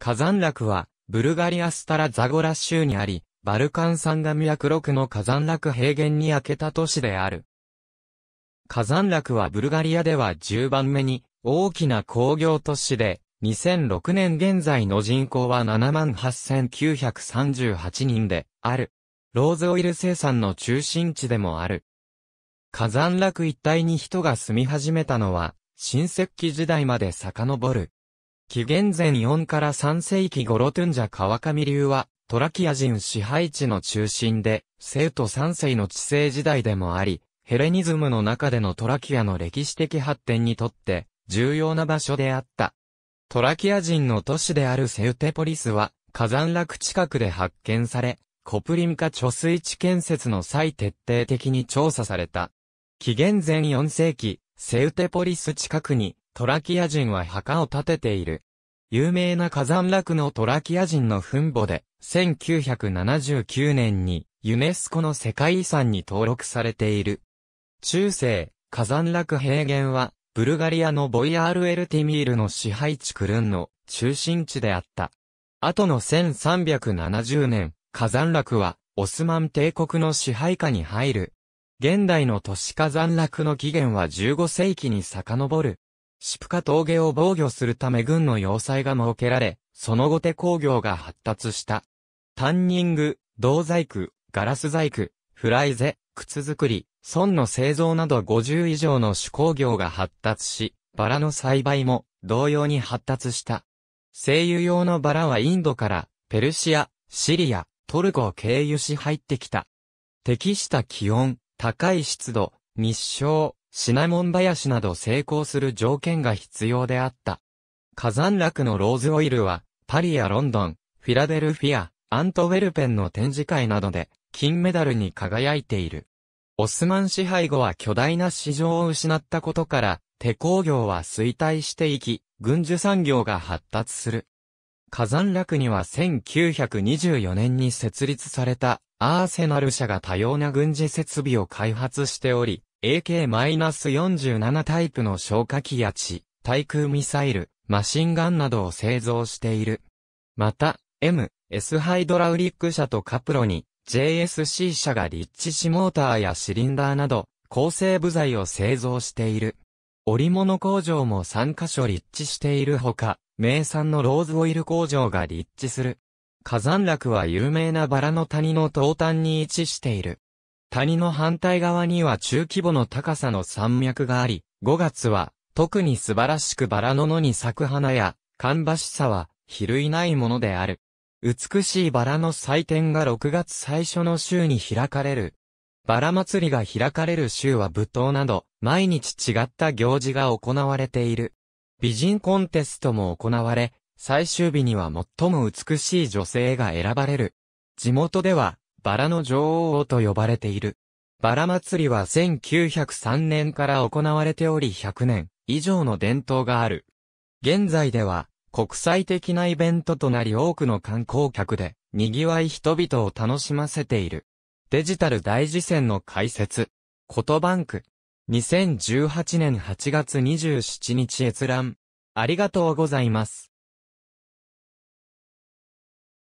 火山落は、ブルガリアスタラザゴラ州にあり、バルカン山岳脈6の火山落平原に開けた都市である。火山落はブルガリアでは10番目に大きな工業都市で、2006年現在の人口は78,938人である。ローズオイル生産の中心地でもある。火山落一帯に人が住み始めたのは、新石器時代まで遡る。紀元前4から3世紀ゴロトゥンジャ川上流は、トラキア人支配地の中心で、生徒三世の治世時代でもあり、ヘレニズムの中でのトラキアの歴史的発展にとって、重要な場所であった。トラキア人の都市であるセウテポリスは、火山落近くで発見され、コプリンカ貯水池建設の際徹底的に調査された。紀元前4世紀、セウテポリス近くにトラキア人は墓を建てている。有名な火山落のトラキア人の墳墓で、1979年にユネスコの世界遺産に登録されている。中世、火山落平原は、ブルガリアのボイヤール・エルティミールの支配地クルンの中心地であった。後の1370年、火山落は、オスマン帝国の支配下に入る。現代の都市火山落の起源は15世紀に遡る。シプカ峠を防御するため軍の要塞が設けられ、その後手工業が発達した。タンニング、銅細工、ガラス細工、フライゼ、靴作り、損の製造など50以上の手工業が発達し、バラの栽培も同様に発達した。精油用のバラはインドから、ペルシア、シリア、トルコを経由し入ってきた。適した気温、高い湿度、日照、シナモン林など成功する条件が必要であった。火山落のローズオイルは、パリやロンドン、フィラデルフィア、アントウェルペンの展示会などで、金メダルに輝いている。オスマン支配後は巨大な市場を失ったことから、手工業は衰退していき、軍需産業が発達する。火山落には1924年に設立されたアーセナル社が多様な軍事設備を開発しており、AK-47 タイプの消火器や地、対空ミサイル、マシンガンなどを製造している。また、M、S ハイドラウリック車とカプロに、JSC 車が立地しモーターやシリンダーなど、構成部材を製造している。織物工場も3カ所立地しているほか、名産のローズオイル工場が立地する。火山落は有名なバラの谷の東端に位置している。谷の反対側には中規模の高さの山脈があり、5月は特に素晴らしくバラの野に咲く花や、かんばしさは比類ないものである。美しいバラの祭典が6月最初の週に開かれる。バラ祭りが開かれる週は舞踏など、毎日違った行事が行われている。美人コンテストも行われ、最終日には最も美しい女性が選ばれる。地元では、バラの女王と呼ばれている。バラ祭りは1903年から行われており100年以上の伝統がある。現在では国際的なイベントとなり多くの観光客で賑わい人々を楽しませている。デジタル大事戦の解説。ことバンク。2018年8月27日閲覧。ありがとうございます。